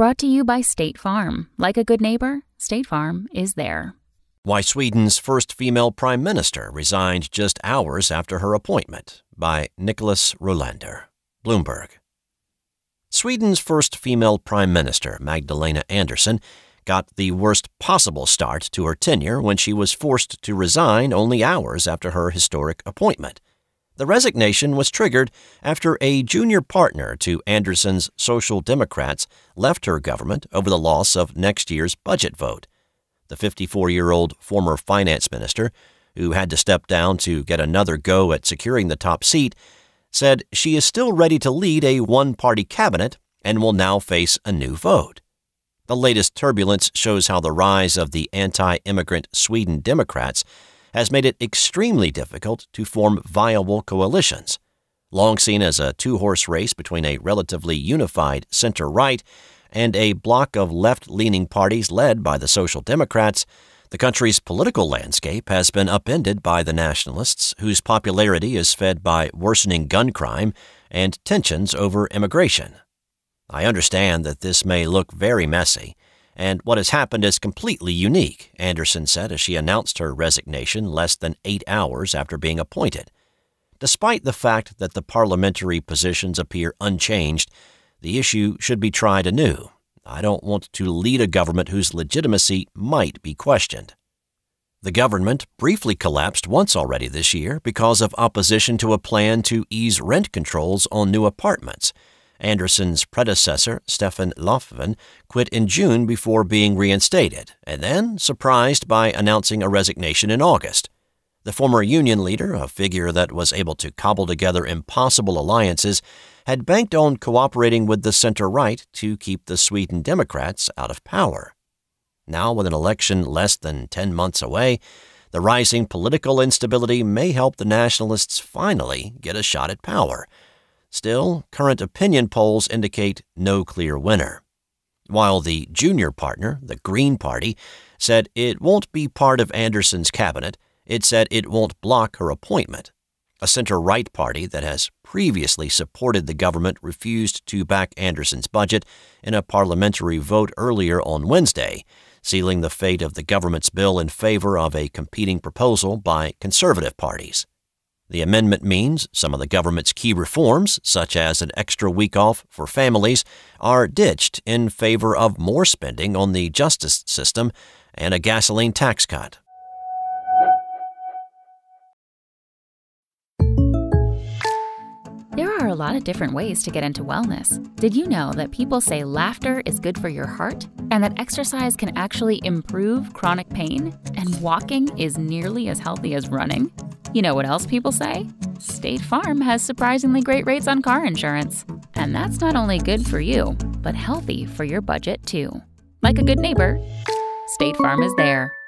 Brought to you by State Farm. Like a good neighbor, State Farm is there. Why Sweden's first female prime minister resigned just hours after her appointment by Nicholas Rolander, Bloomberg. Sweden's first female prime minister, Magdalena Andersson, got the worst possible start to her tenure when she was forced to resign only hours after her historic appointment. The resignation was triggered after a junior partner to Anderson's Social Democrats left her government over the loss of next year's budget vote. The 54 year old former finance minister, who had to step down to get another go at securing the top seat, said she is still ready to lead a one party cabinet and will now face a new vote. The latest turbulence shows how the rise of the anti immigrant Sweden Democrats has made it extremely difficult to form viable coalitions. Long seen as a two horse race between a relatively unified center right and a block of left leaning parties led by the Social Democrats, the country's political landscape has been upended by the nationalists, whose popularity is fed by worsening gun crime and tensions over immigration. I understand that this may look very messy and what has happened is completely unique, Anderson said as she announced her resignation less than eight hours after being appointed. Despite the fact that the parliamentary positions appear unchanged, the issue should be tried anew. I don't want to lead a government whose legitimacy might be questioned. The government briefly collapsed once already this year because of opposition to a plan to ease rent controls on new apartments. Anderson's predecessor, Stefan Löfven, quit in June before being reinstated, and then surprised by announcing a resignation in August. The former union leader, a figure that was able to cobble together impossible alliances, had banked on cooperating with the center right to keep the Sweden Democrats out of power. Now, with an election less than 10 months away, the rising political instability may help the nationalists finally get a shot at power, Still, current opinion polls indicate no clear winner. While the junior partner, the Green Party, said it won't be part of Anderson's cabinet, it said it won't block her appointment. A center right party that has previously supported the government refused to back Anderson's budget in a parliamentary vote earlier on Wednesday, sealing the fate of the government's bill in favor of a competing proposal by conservative parties. The amendment means some of the government's key reforms, such as an extra week off for families, are ditched in favor of more spending on the justice system and a gasoline tax cut. There are a lot of different ways to get into wellness. Did you know that people say laughter is good for your heart? And that exercise can actually improve chronic pain? And walking is nearly as healthy as running? You know what else people say? State Farm has surprisingly great rates on car insurance. And that's not only good for you, but healthy for your budget too. Like a good neighbor, State Farm is there.